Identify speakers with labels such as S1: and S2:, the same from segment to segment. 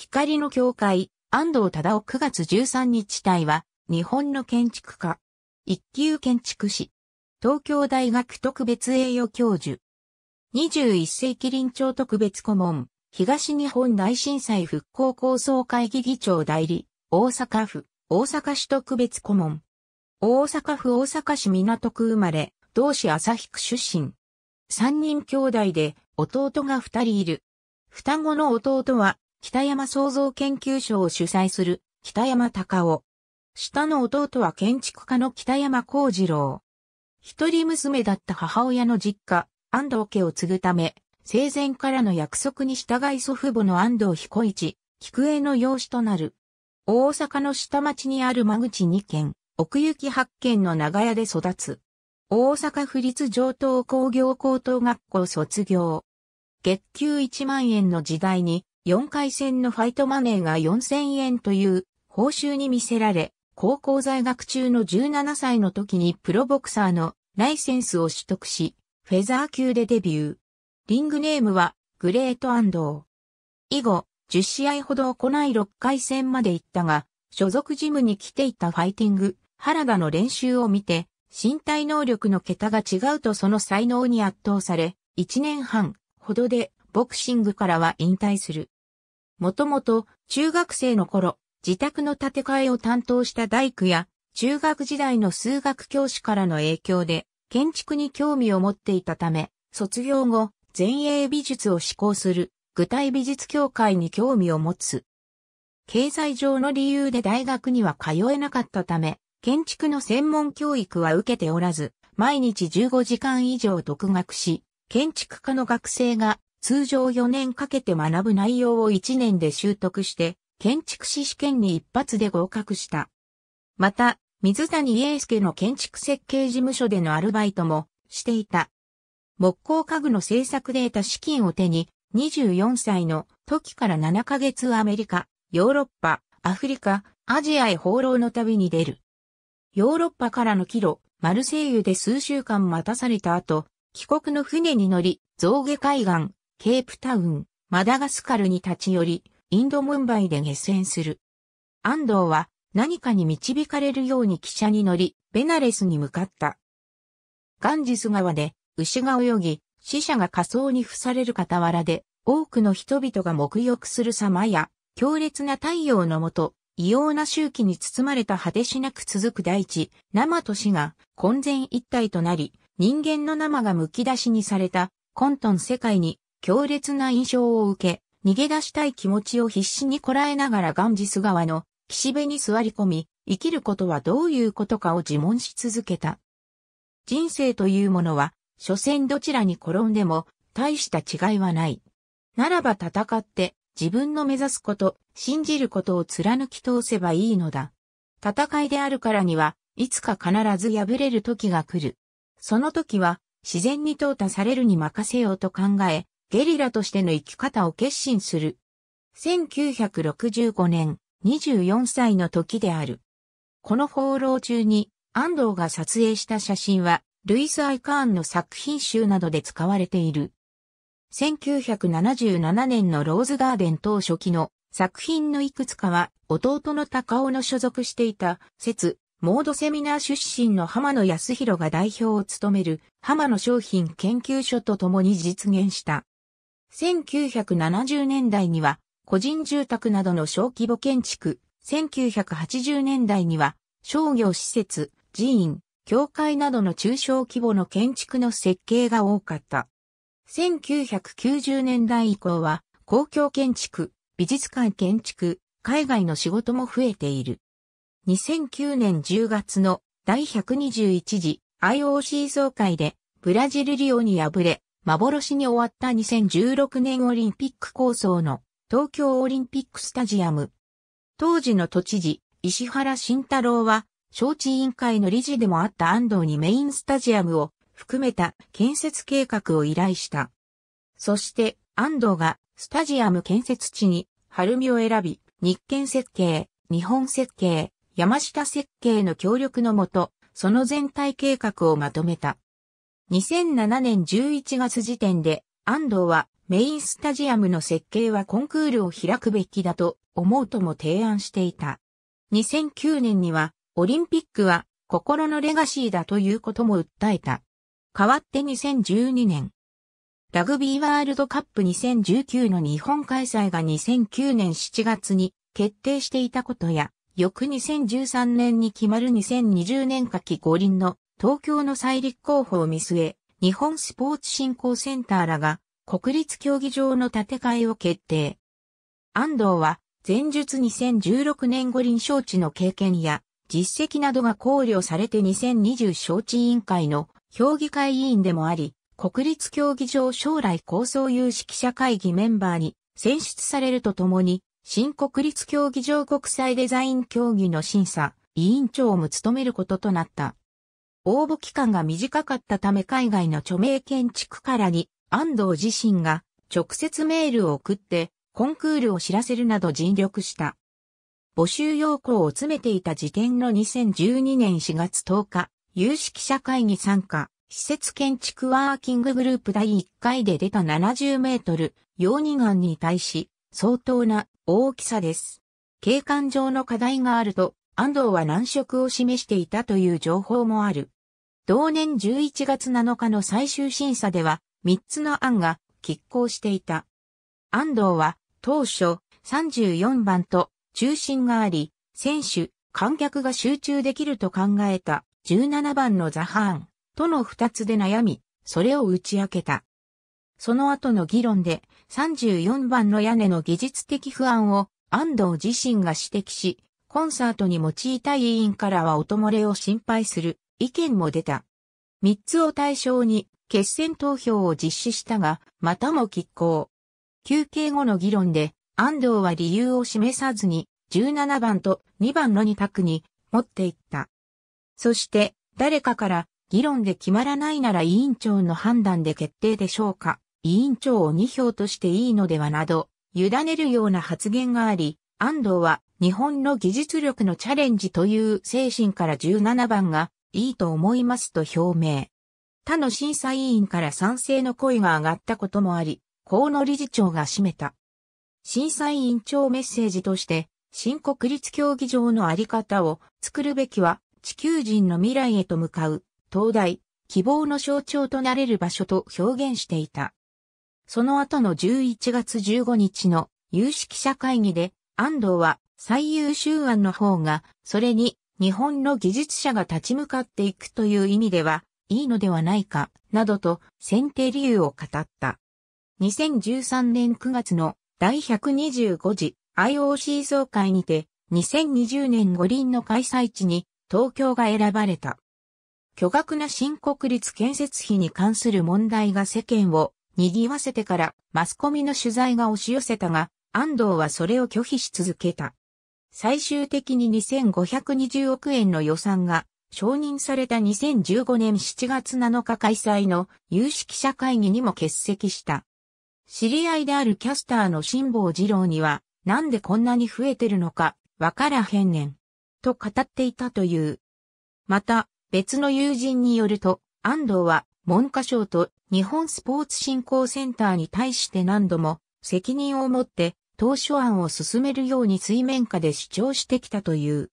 S1: 光の教会、安藤忠夫9月13日隊は、日本の建築家。一級建築士。東京大学特別栄誉教授。21世紀臨調特別顧問。東日本大震災復興構想会議議長代理。大阪府、大阪市特別顧問。大阪府大阪市港区生まれ、同市日区出身。三人兄弟で弟が二人いる。双子の弟は北山創造研究所を主催する北山隆夫。下の弟は建築家の北山幸次郎。一人娘だった母親の実家、安藤家を継ぐため、生前からの約束に従い祖父母の安藤彦一、菊江の養子となる。大阪の下町にある間口2軒、奥行き8軒の長屋で育つ。大阪府立上等工業高等学校卒業。月給1万円の時代に4回戦のファイトマネーが4000円という報酬に見せられ、高校在学中の17歳の時にプロボクサーのライセンスを取得し、フェザー級でデビュー。リングネームはグレートアンドー。以後、10試合ほど行い6回戦まで行ったが、所属ジムに来ていたファイティング、原田の練習を見て、身体能力の桁が違うとその才能に圧倒され、1年半ほどでボクシングからは引退する。もともと中学生の頃、自宅の建て替えを担当した大工や、中学時代の数学教師からの影響で、建築に興味を持っていたため、卒業後、前衛美術を志向する、具体美術協会に興味を持つ。経済上の理由で大学には通えなかったため、建築の専門教育は受けておらず、毎日15時間以上独学し、建築家の学生が通常4年かけて学ぶ内容を1年で習得して、建築士試験に一発で合格した。また、水谷英介の建築設計事務所でのアルバイトもしていた。木工家具の製作で得た資金を手に、24歳の時から7ヶ月アメリカ、ヨーロッパ、アフリカ、アジアへ放浪の旅に出る。ヨーロッパからの帰路、マルセイユで数週間待たされた後、帰国の船に乗り、象牙海岸、ケープタウン、マダガスカルに立ち寄り、インドムンバイで下船する。安藤は何かに導かれるように汽車に乗り、ベナレスに向かった。ガンジス川で牛が泳ぎ、死者が仮装に付される傍らで、多くの人々が沐浴する様や、強烈な太陽のもと、異様な周期に包まれた果てしなく続く大地、生と死が混然一体となり、人間の生が剥き出しにされた、混沌世界に強烈な印象を受け、逃げ出したい気持ちを必死にこらえながらガンジス川の岸辺に座り込み、生きることはどういうことかを自問し続けた。人生というものは、所詮どちらに転んでも、大した違いはない。ならば戦って、自分の目指すこと、信じることを貫き通せばいいのだ。戦いであるからには、いつか必ず敗れる時が来る。その時は、自然に淘汰されるに任せようと考え、ゲリラとしての生き方を決心する。1965年、24歳の時である。この放浪中に、安藤が撮影した写真は、ルイス・アイ・カーンの作品集などで使われている。1977年のローズガーデン当初期の作品のいくつかは、弟の高尾の所属していた、説、モードセミナー出身の浜野康弘が代表を務める浜野商品研究所と共に実現した。1970年代には個人住宅などの小規模建築、1980年代には商業施設、寺院、教会などの中小規模の建築の設計が多かった。1990年代以降は公共建築、美術館建築、海外の仕事も増えている。2009年10月の第121次 IOC 総会でブラジルリオに敗れ、幻に終わった2016年オリンピック構想の東京オリンピックスタジアム。当時の都知事、石原慎太郎は、招致委員会の理事でもあった安藤にメインスタジアムを含めた建設計画を依頼した。そして安藤がスタジアム建設地に晴海を選び、日建設計、日本設計、山下設計の協力のもと、その全体計画をまとめた。2007年11月時点で、安藤はメインスタジアムの設計はコンクールを開くべきだと思うとも提案していた。2009年には、オリンピックは心のレガシーだということも訴えた。代わって2012年。ラグビーワールドカップ2019の日本開催が2009年7月に決定していたことや、翌2013年に決まる2020年夏季五輪の東京の再立候補を見据え、日本スポーツ振興センターらが国立競技場の建て替えを決定。安藤は前述2016年五輪招致の経験や実績などが考慮されて2020招致委員会の評議会委員でもあり、国立競技場将来構想有識者会議メンバーに選出されるとともに、新国立競技場国際デザイン競技の審査、委員長も務めることとなった。応募期間が短かったため海外の著名建築家らに安藤自身が直接メールを送ってコンクールを知らせるなど尽力した。募集要項を詰めていた時点の2012年4月10日、有識者会議参加、施設建築ワーキンググループ第1回で出た70メートル、容認案に対し、相当な大きさです。景観上の課題があると、安藤は難色を示していたという情報もある。同年11月7日の最終審査では、3つの案が拮抗していた。安藤は当初34番と中心があり、選手、観客が集中できると考えた17番のザハーンとの2つで悩み、それを打ち明けた。その後の議論で34番の屋根の技術的不安を安藤自身が指摘し、コンサートに用いた委員からは音漏れを心配する意見も出た。3つを対象に決選投票を実施したが、またも拮抗。休憩後の議論で、安藤は理由を示さずに、17番と2番の2択に持っていった。そして、誰かから、議論で決まらないなら委員長の判断で決定でしょうか、委員長を2票としていいのではなど、委ねるような発言があり、安藤は日本の技術力のチャレンジという精神から17番がいいと思いますと表明。他の審査委員から賛成の声が上がったこともあり、河野理事長が占めた。審査委員長メッセージとして、新国立競技場のあり方を作るべきは地球人の未来へと向かう、東大、希望の象徴となれる場所と表現していた。その後の11月15日の有識者会議で、安藤は最優秀案の方が、それに日本の技術者が立ち向かっていくという意味では、いいのではないか、などと選定理由を語った。2013年9月の第125次 IOC 総会にて、2020年五輪の開催地に東京が選ばれた。巨額な新国立建設費に関する問題が世間を賑わせてからマスコミの取材が押し寄せたが、安藤はそれを拒否し続けた。最終的に2520億円の予算が承認された2015年7月7日開催の有識者会議にも欠席した。知り合いであるキャスターの辛坊二郎には、なんでこんなに増えてるのか、わからへんねん。と語っていたという。また、別の友人によると、安藤は文科省と日本スポーツ振興センターに対して何度も責任を持って当初案を進めるように水面下で主張してきたという。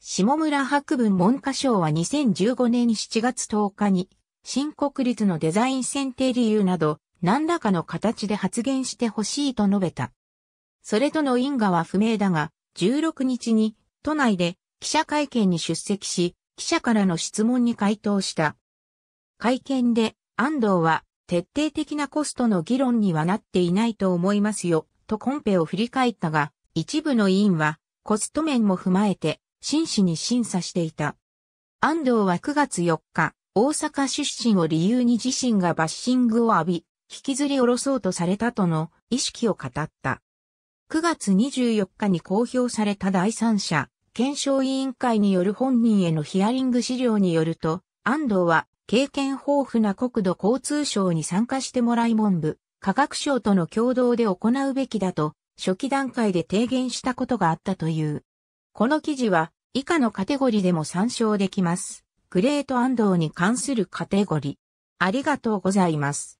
S1: 下村博文文科省は2015年7月10日に、新国立のデザイン選定理由など、何らかの形で発言してほしいと述べた。それとの因果は不明だが、16日に都内で記者会見に出席し、記者からの質問に回答した。会見で安藤は徹底的なコストの議論にはなっていないと思いますよ。とコンペを振り返ったが、一部の委員はコスト面も踏まえて真摯に審査していた。安藤は9月4日、大阪出身を理由に自身がバッシングを浴び、引きずり下ろそうとされたとの意識を語った。9月24日に公表された第三者、検証委員会による本人へのヒアリング資料によると、安藤は経験豊富な国土交通省に参加してもらい文部、科学省との共同で行うべきだと、初期段階で提言したことがあったという。この記事は、以下のカテゴリでも参照できます。グレート安藤に関するカテゴリ。ありがとうございます。